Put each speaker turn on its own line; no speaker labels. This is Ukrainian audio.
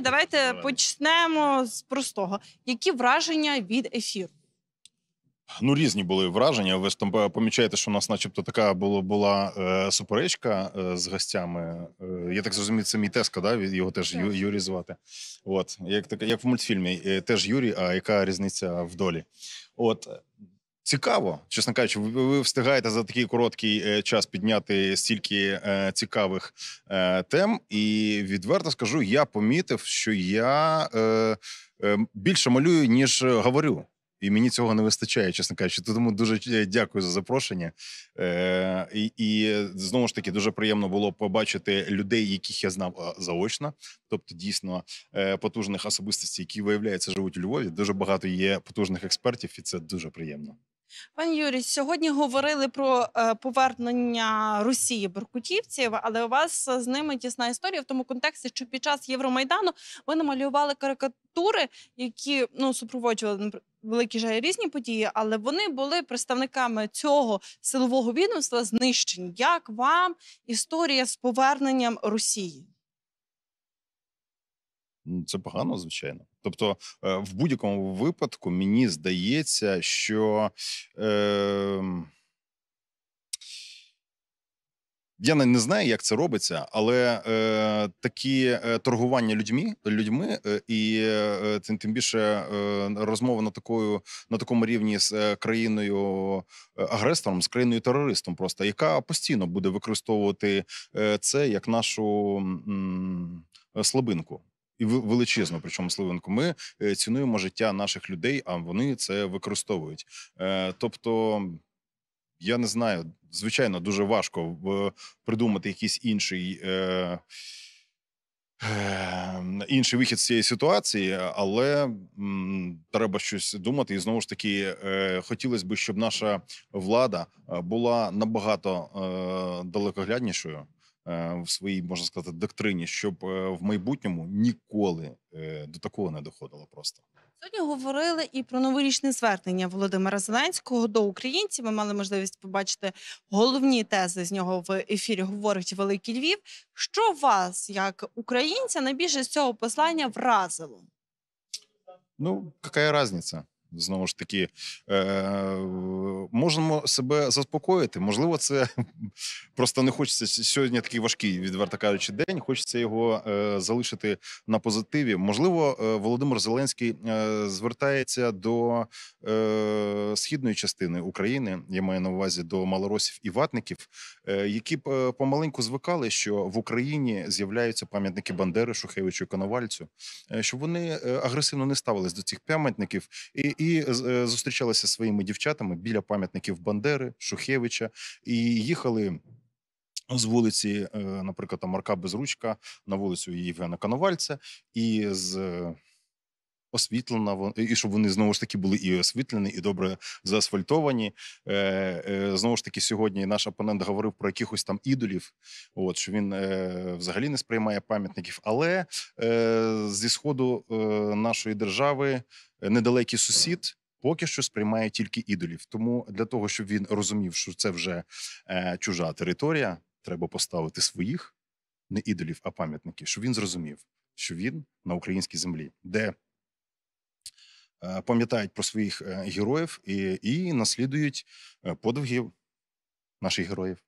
Давайте почнемо з простого. Які враження від ефіру?
Ну, різні були враження. Ви ж там е, помічаєте, що у нас, начебто, така було, була е, суперечка е, з гостями. Е, я так зрозумію, це мій Теска, да? його теж Ю, Юрій звати. От, як так, як в мультфільмі, е, теж Юрій, а яка різниця в долі? От Цікаво, чесно кажучи, ви встигаєте за такий короткий е, час підняти стільки е, цікавих е, тем. І відверто скажу, я помітив, що я більше малюю ніж говорю. І мені цього не вистачає, чесно кажучи. Тому дуже дякую за запрошення. Е, І і знову ж таки дуже приємно було побачити людей, яких я знав заочно, тобто дійсно е, потужних особистостей, які виявляються живуть у Львові. Дуже багато є потужних експертів, і це дуже приємно.
Пані Юрій, сьогодні говорили про е, повернення Росії беркутівців, але у вас е, з ними тісна історія в тому контексті, що під час Євромайдану ви намалювали карикатури, які ну супроводжували великі жаль різні події, але вони були представниками цього силового відомства знищені. Як вам історія з поверненням Росії?
Це погано, звичайно. Тобто, е, в будь-якому випадку мені здається, що е, я не знаю, як це робиться, але е, такі е, торгування людьми людьми е, і е, тим тим більше е, розмова на такою на такому рівні з країною агресором, з країною терористом, просто яка постійно буде використовувати це як нашу м, слабинку і величезно, причому сливинку. Ми е, цінуємо життя наших людей, а вони це використовують. Е, тобто. Я не знаю, звичайно, дуже важко в е, придумати якийсь інший е, е, інший вихід з цієї ситуації, але м, треба щось думати. І знову ж таки, е, хотілося б, щоб наша влада була набагато е, далекогляднішою. Е, в своїй можна сказати доктрині, щоб е, в майбутньому ніколи е, до такого не доходило. Просто
сьогодні говорили і про новорічне звернення Володимира Зеленського до українців. Ми мали можливість побачити головні тези з нього в ефірі. Говорить Великий Львів. Що вас як українця найбільше з цього послання вразило?
Ну, яка різниця? знову ж таки е, можемо себе заспокоїти. Можливо, це просто не хочеться сьогодні. Такий важкий, відверто кажучи, день. Хочеться його е, залишити на позитиві. Можливо, е, Володимир Зеленський е, звертається до е, східної частини України. Я маю на увазі до малоросів і ватників, е, які б е, помаленьку звикали, що в Україні з'являються пам'ятники Бандери, Шухевичу і Коновальцю, е, щоб вони е, агресивно не ставились до цих пам'ятників і і е, е, зустрічалися зі своїми дівчатами біля пам'ятників Бандери, Шухевича і їхали. З вулиці, е, наприклад, Марка Безручка на вулицю Євгена Коновальця, і з освітлена, і щоб вони знову ж таки були і освітлені, і добре заасфальтовані. Е, е, знову ж таки, сьогодні наш опонент говорив про якихось там ідолів, от що він е, взагалі не сприймає пам'ятників. Але зі сходу нашої держави недалекий сусід. Поки що сприймає тільки ідолів, тому для того, щоб він розумів, що це вже е, чужа територія, треба поставити своїх не ідолів, а пам'ятників, щоб він зрозумів, що він на українській землі, де Э, пам'ятають про своїх э, героїв і, і наслідують э, подвиги наших героїв.